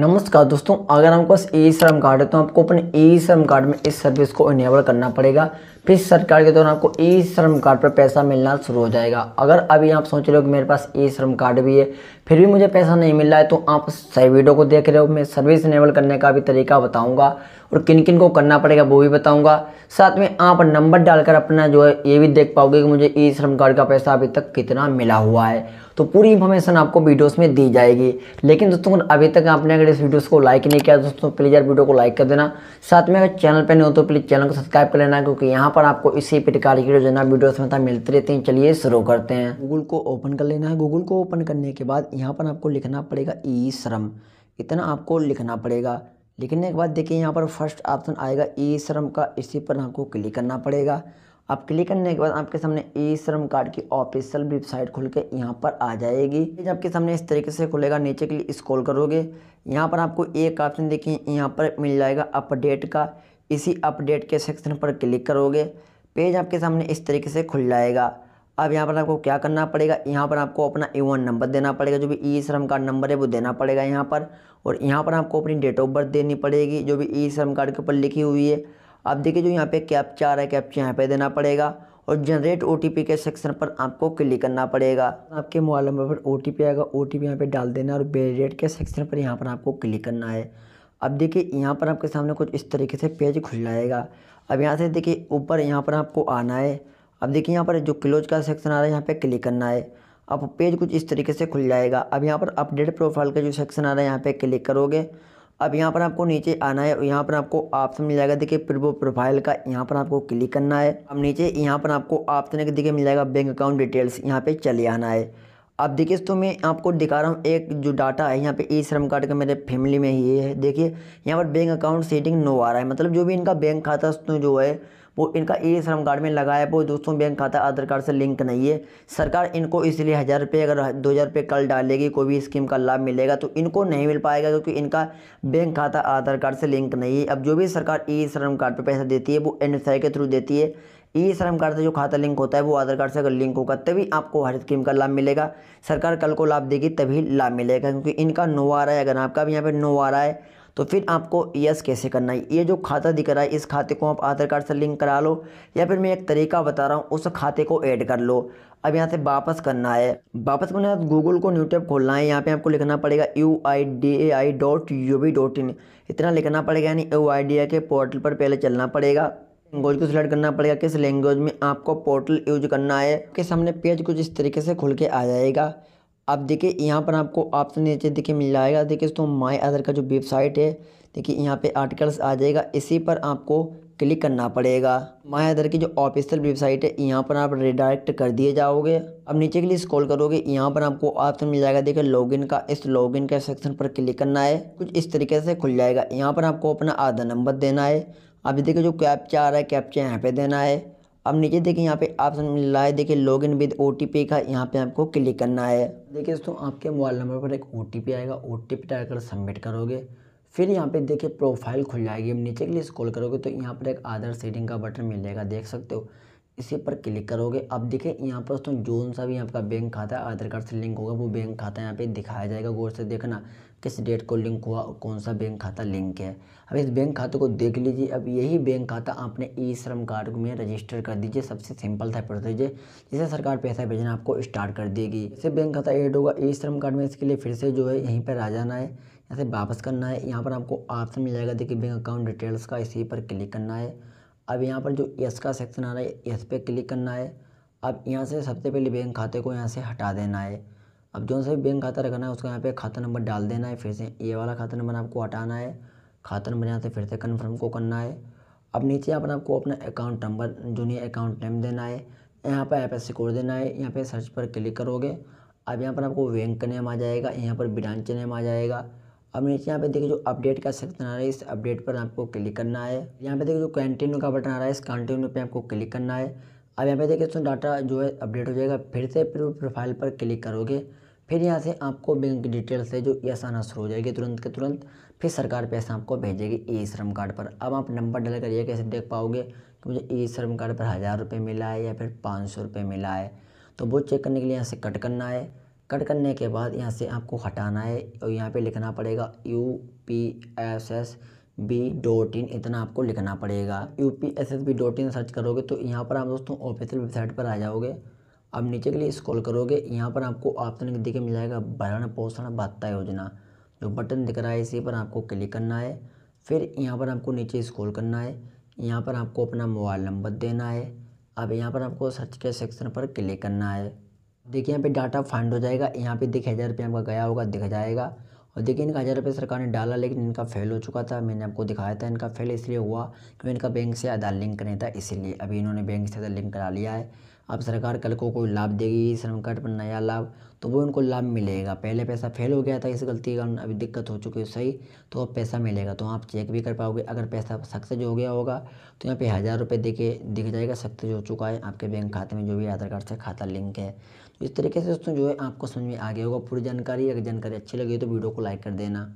नमस्कार दोस्तों अगर आपके पास ई श्रम कार्ड है तो आपको अपने ई श्रम कार्ड में इस सर्विस को इनेबल करना पड़ेगा फिर सरकार के द्वारा आपको ई श्रम कार्ड पर पैसा मिलना शुरू हो जाएगा अगर अभी आप सोच रहे हो कि मेरे पास ई श्रम कार्ड भी है फिर भी मुझे पैसा नहीं मिल रहा है तो आप सही वीडियो को देख रहे हो मैं सर्विस इनेबल करने का भी तरीका बताऊँगा और किन किन को करना पड़ेगा वो भी बताऊंगा साथ में आप नंबर डालकर अपना जो है ये भी देख पाओगे कि मुझे ई श्रम कार्ड का पैसा अभी तक कितना मिला हुआ है तो पूरी इन्फॉर्मेशन आपको वीडियोस में दी जाएगी लेकिन दोस्तों अभी तक आपने अगर इस वीडियोस को लाइक नहीं किया दोस्तों प्लीज़ यार वीडियो को लाइक कर देना साथ में अगर चैनल पर नहीं हो तो प्लीज़ चैनल को सब्सक्राइब कर लेना क्योंकि यहाँ पर आपको इसी प्रकार की जो ना वीडियोस में मिलते रहते हैं चलिए शुरू करते हैं गूगल को ओपन कर लेना है गूगल को ओपन करने के बाद यहाँ पर आपको लिखना पड़ेगा ई श्रम इतना आपको लिखना पड़ेगा लिखने के बाद देखिए यहाँ पर फर्स्ट ऑप्शन आएगा ई e श्रम का इसी पर आपको क्लिक करना पड़ेगा आप क्लिक करने के बाद आपके सामने ई e श्रम कार्ड की ऑफिशियल वेबसाइट खुल के यहाँ पर आ जाएगी जब आपके सामने इस तरीके से खुलेगा नीचे के लिए स्क्रॉल करोगे यहाँ पर आपको एक ऑप्शन देखिए यहाँ पर मिल जाएगा अपडेट का इसी अपडेट के सेक्शन पर क्लिक करोगे पेज आपके सामने इस तरीके से खुल जाएगा अब यहाँ पर आपको क्या करना पड़ेगा यहाँ पर आपको अपना ए नंबर देना पड़ेगा जो भी E e Shram card number है वो देना पड़ेगा यहाँ पर और यहाँ पर आपको अपनी डेट ऑफ बर्थ देनी पड़ेगी जो भी ई e श्रम कार्ड के ऊपर लिखी हुई है अब देखिए जो यहाँ पे कैप्चा आ रहा है कैप्चा यहाँ पे देना पड़ेगा और जनरेट ओ के सेक्शन पर आपको क्लिक करना पड़ेगा आपके मोबाइल नंबर पर ओ आएगा ओ टी यहाँ पर डाल देना और बेरेट के सेक्शन पर यहाँ पर आपको क्लिक करना है अब देखिए यहाँ पर आपके सामने कुछ इस तरीके से पेज खुल जाएगा अब यहाँ से देखिए ऊपर यहाँ पर आपको आना है अब देखिए यहाँ पर जो क्लोज का सेक्शन आ रहा है यहाँ पे क्लिक करना है अब पेज कुछ इस तरीके से खुल जाएगा अब यहाँ पर अपडेट प्रोफाइल का जो सेक्शन आ रहा है यहाँ पे क्लिक करोगे अब यहाँ पर आपको नीचे आना है और यहाँ पर आपको ऑप्शन मिल जाएगा देखिए प्रो प्रोफाइल का यहाँ पर आपको क्लिक करना है अब नीचे यहाँ पर आपको ऑप्शन देखिए मिल जाएगा बैंक अकाउंट डिटेल्स यहाँ पे चले आना है आप देखिए तो मैं आपको दिखा रहा हूँ एक जो डाटा है यहाँ पे ई श्रम कार्ड का मेरे फैमिली में ही है देखिए यहाँ पर बैंक अकाउंट सेटिंग नो आ रहा है मतलब जो भी इनका बैंक खाता जो है वो इनका ई श्रम कार्ड में लगाया वो दोस्तों बैंक खाता आधार कार्ड से लिंक नहीं है सरकार इनको इसलिए हज़ार रुपये अगर दो हज़ार रुपये कल डालेगी कोई भी स्कीम का लाभ मिलेगा तो इनको नहीं मिल पाएगा क्योंकि इनका बैंक खाता आधार कार्ड से लिंक नहीं है अब जो भी सरकार ई श्रम कार्ड पर पैसा देती है वो एन के थ्रू देती है ई श्रम कार्ड से जो खाता लिंक होता है वो आधार कार्ड से अगर लिंक होगा तभी आपको हर स्कीम का लाभ मिलेगा सरकार कल को लाभ देगी तभी लाभ मिलेगा क्योंकि इनका नो आ रहा है अगर आपका भी यहाँ पर नो आ रहा है तो फिर आपको यस कैसे करना है ये जो खाता दिख रहा है इस खाते को आप आधार कार्ड से लिंक करा लो या फिर मैं एक तरीका बता रहा हूँ उस खाते को ऐड कर लो अब यहाँ से वापस करना है वापस करने गूगल को न्यू खोलना है यहाँ पे आपको लिखना पड़ेगा U I D A I dot U V dot in इतना लिखना पड़ेगा यानी यू आई डी ए के पोर्टल पर पहले चलना पड़ेगा लैंग्वेज को सिलेक्ट करना पड़ेगा किस लैंग्वेज में आपको पोर्टल यूज करना है के सामने पेज कुछ इस तरीके से खुल के आ जाएगा अब देखिए यहाँ पर आपको ऑप्शन नीचे देखिए मिल जाएगा देखिए तो माय अदर का जो वेबसाइट है देखिए यहाँ पे आर्टिकल्स आ जाएगा इसी पर आपको क्लिक करना पड़ेगा माय अदर की जो ऑफिशियल वेबसाइट है यहाँ पर आप रिडायरेक्ट कर दिए जाओगे अब नीचे के लिए स्क्रॉल करोगे यहाँ पर आपको ऑप्शन मिल जाएगा देखिए लॉगिन का इस लॉगिन के सेक्शन पर क्लिक करना है कुछ इस तरीके से खुल जाएगा यहाँ पर आपको अपना आधार नंबर देना है अभी देखिए जो कैप्चा आ रहा है कैप्चा यहाँ पे देना है अब नीचे देखिए यहाँ पे ऑप्शन मिल रहा है देखिए लॉग इन विद ओ का यहाँ पे आपको क्लिक करना है देखिए दोस्तों आपके मोबाइल नंबर पर एक ओ आएगा ओ टी डालकर सबमिट करोगे फिर यहाँ पे देखिए प्रोफाइल खुल जाएगी अब नीचे के लिए स्क्रॉल करोगे तो यहाँ पर एक आधार सेटिंग का बटन मिलेगा देख सकते हो इसी पर क्लिक करोगे अब देखिए यहाँ पर दोस्तों जोन सा भी आपका बैंक खाता है आधार कार्ड से लिंक होगा वो बैंक खाता यहाँ पे दिखाया जाएगा गौर से देखना किस डेट को लिंक हुआ और कौन सा बैंक खाता लिंक है अब इस बैंक खाते को देख लीजिए अब यही बैंक खाता आपने ई श्रम कार्ड में रजिस्टर कर दीजिए सबसे सिंपल था प्रोसीजर जिसे सरकार पैसा भेजना आपको स्टार्ट कर देगी जैसे बैंक खाता एड होगा ई श्रम कार्ड में इसके लिए फिर से जो है यहीं पर आ जाना है यहाँ से वापस करना है यहाँ पर आपको ऑप्शन मिल जाएगा देखिए बैंक अकाउंट डिटेल्स का इसी पर क्लिक करना है अब यहाँ पर जो यस का सेक्शन आ रहा है यस पे क्लिक करना है अब यहाँ से सबसे पहले बैंक खाते को यहाँ से हटा देना है अब जो सा भी बैंक खाता रखना है उसका यहाँ पे खाता नंबर डाल देना है फिर से ये वाला खाता नंबर आपको हटाना है खाता नंबर यहाँ से फिर से कन्फर्म को करना है अब नीचे पर आपको अपना अकाउंट नंबर जो नहीं अकाउंट नेम देना है यहाँ पर ऐप कोड देना है यहाँ पर सर्च पर क्लिक करोगे अब यहाँ पर आपको बैंक का नेम आ जाएगा यहाँ पर ब्रांच नेम आ जाएगा अब नीचे यहाँ पे देखिए जो अपडेट का सेक्शन आ रहा है इस अपडेट पर आपको क्लिक करना है यहाँ पे देखिए जो कंटिन्यू का बटन आ रहा है इस कंटिन्यू पे आपको क्लिक करना है अब यहाँ पे देखिए इसमें डाटा जो है अपडेट हो जाएगा फिर से प्रोफाइल पर क्लिक करोगे फिर यहाँ से आपको बैंक डिटेल्स है जो ई आसान हो जाएगी तुरंत के तुरंत फिर सरकार पैसा आपको भेजेगी ई श्रम कार्ड पर अब आप नंबर डल करिए कैसे देख पाओगे कि मुझे ई श्रम कार्ड पर हज़ार रुपये मिला है या फिर पाँच सौ रुपये मिला है तो वो चेक करने के लिए यहाँ से कट करना है कट करने के बाद यहाँ से आपको हटाना है और यहाँ पे लिखना पड़ेगा U P S S B dot in इतना आपको लिखना पड़ेगा U P S S B dot in search करोगे तो यहाँ पर आप दोस्तों ऑफिशियल वेबसाइट पर आ जाओगे अब नीचे के लिए स्क्रॉल करोगे यहाँ पर आपको ऑप्शन आप देखे मिल जाएगा भरण पोषण भत्ता योजना जो बटन दिख रहा है इसी पर आपको क्लिक करना है फिर यहाँ पर आपको नीचे स्क्रॉल करना है यहाँ पर आपको अपना मोबाइल नंबर देना है अब यहाँ पर आपको सर्च के सेक्शन पर क्लिक करना है देखिए यहाँ पे डाटा फाइंड हो जाएगा यहाँ पे देखिए हज़ार रुपये आपका गया होगा दिख जाएगा और देखिए इनका हज़ार रुपये सरकार ने डाला लेकिन इनका फेल हो चुका था मैंने आपको दिखाया था इनका फेल इसलिए हुआ क्योंकि इनका बैंक से आधार लिंक नहीं था इसीलिए अभी इन्होंने बैंक से आधार लिंक करा लिया है अब सरकार कल को कोई लाभ देगी श्रम कार्ड पर नया लाभ तो वो उनको लाभ मिलेगा पहले पैसा फेल हो गया था इस गलती के कारण अभी दिक्कत हो चुकी है सही तो अब पैसा मिलेगा तो आप चेक भी कर पाओगे अगर पैसा सक्सेस हो गया होगा तो यहाँ पे हज़ार रुपये दे के दिख जाएगा सक्सेस हो चुका है आपके बैंक खाते में जो भी आधार कार्ड से खाता लिंक है तो इस तरीके से दोस्तों जो है आपको समझ में आ गया होगा पूरी जानकारी अगर जानकारी अच्छी लगी तो वीडियो को लाइक कर देना